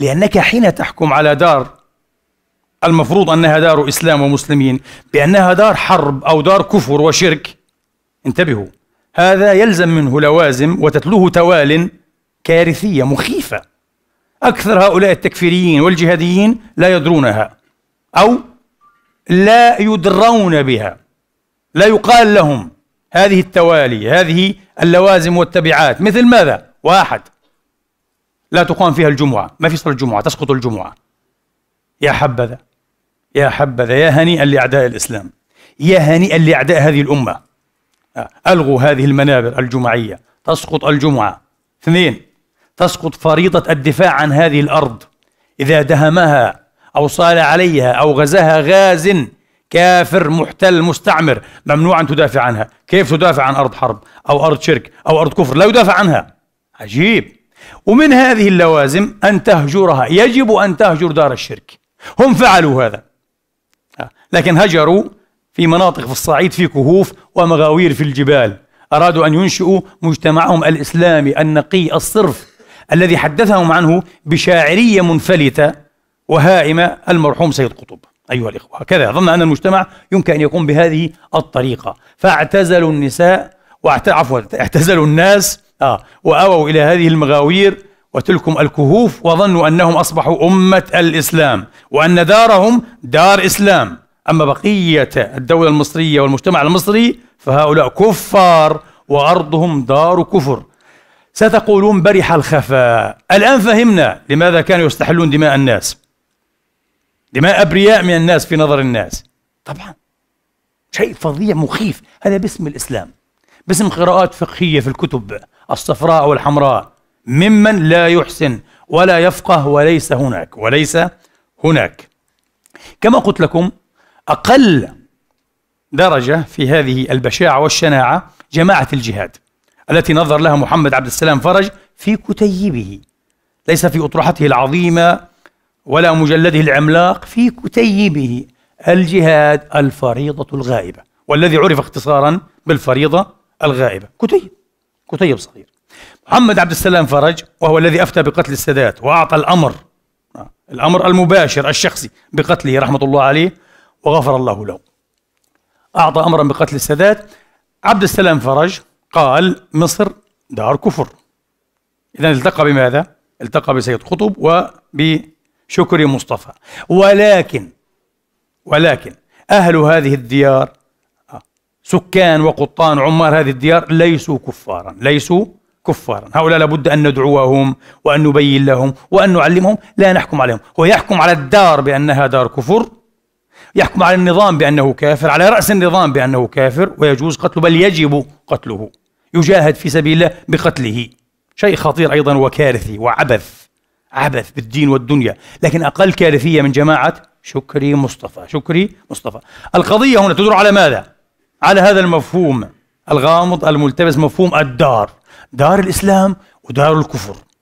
لأنك حين تحكم على دار المفروض أنها دار إسلام ومسلمين بأنها دار حرب أو دار كفر وشرك انتبهوا هذا يلزم منه لوازم وتتلوه توال كارثية مخيفة أكثر هؤلاء التكفيريين والجهاديين لا يدرونها أو لا يدرون بها لا يقال لهم هذه التوالي هذه اللوازم والتبعات مثل ماذا؟ واحد لا تقام فيها الجمعة ما في صلاة الجمعة تسقط الجمعة يا حبذا يا حبذا يا هنيئا لأعداء الإسلام يا هنيئا لأعداء هذه الأمة آه، ألغوا هذه المنابر الجمعية تسقط الجمعة اثنين تسقط فريضة الدفاع عن هذه الأرض إذا دهمها أو صال عليها أو غزاها غاز كافر محتل مستعمر ممنوع أن تدافع عنها كيف تدافع عن أرض حرب أو أرض شرك أو أرض كفر لا يدافع عنها عجيب ومن هذه اللوازم أن تهجرها يجب أن تهجر دار الشرك هم فعلوا هذا آه، لكن هجروا في مناطق في الصعيد في كهوف ومغاوير في الجبال أرادوا أن ينشئوا مجتمعهم الإسلامي النقي الصرف الذي حدثهم عنه بشاعرية منفلتة وهائمة المرحوم سيد قطب أيها الإخوة هكذا ظن أن المجتمع يمكن أن يقوم بهذه الطريقة فاعتزلوا النساء عفوا اعتزلوا الناس آه وأووا إلى هذه المغاوير وتلكم الكهوف وظنوا أنهم أصبحوا أمة الإسلام وأن دارهم دار إسلام أما بقية الدولة المصرية والمجتمع المصري فهؤلاء كفار وأرضهم دار كفر ستقولون برح الخفاء الآن فهمنا لماذا كانوا يستحلون دماء الناس دماء أبرياء من الناس في نظر الناس طبعا شيء فظيع مخيف هذا باسم الإسلام باسم قراءات فقهية في الكتب الصفراء والحمراء ممن لا يحسن ولا يفقه وليس هناك وليس هناك كما قلت لكم أقل درجة في هذه البشاعة والشناعة جماعة الجهاد التي نظر لها محمد عبد السلام فرج في كتيبه ليس في أطروحته العظيمة ولا مجلده العملاق في كتيبه الجهاد الفريضة الغائبة والذي عرف اختصارا بالفريضة الغائبة كتيب كتيب صغير محمد عبد السلام فرج وهو الذي أفتى بقتل السادات وأعطى الأمر الأمر المباشر الشخصي بقتله رحمة الله عليه وغفر الله له أعطى أمرا بقتل السادات عبد السلام فرج قال مصر دار كفر إذا التقى بماذا؟ التقى بسيد قطب وبشكري مصطفى ولكن ولكن أهل هذه الديار سكان وقطان عمار هذه الديار ليسوا كفارا ليسوا كفارا هؤلاء لابد أن ندعوهم وأن نبين لهم وأن نعلمهم لا نحكم عليهم هو يحكم على الدار بأنها دار كفر يحكم على النظام بأنه كافر على رأس النظام بأنه كافر ويجوز قتله بل يجب قتله يجاهد في سبيل الله بقتله شيء خطير أيضا وكارثي وعبث عبث بالدين والدنيا لكن أقل كارثية من جماعة شكري مصطفى شكري مصطفى القضية هنا تدور على ماذا؟ على هذا المفهوم الغامض الملتبس مفهوم الدار دار الإسلام ودار الكفر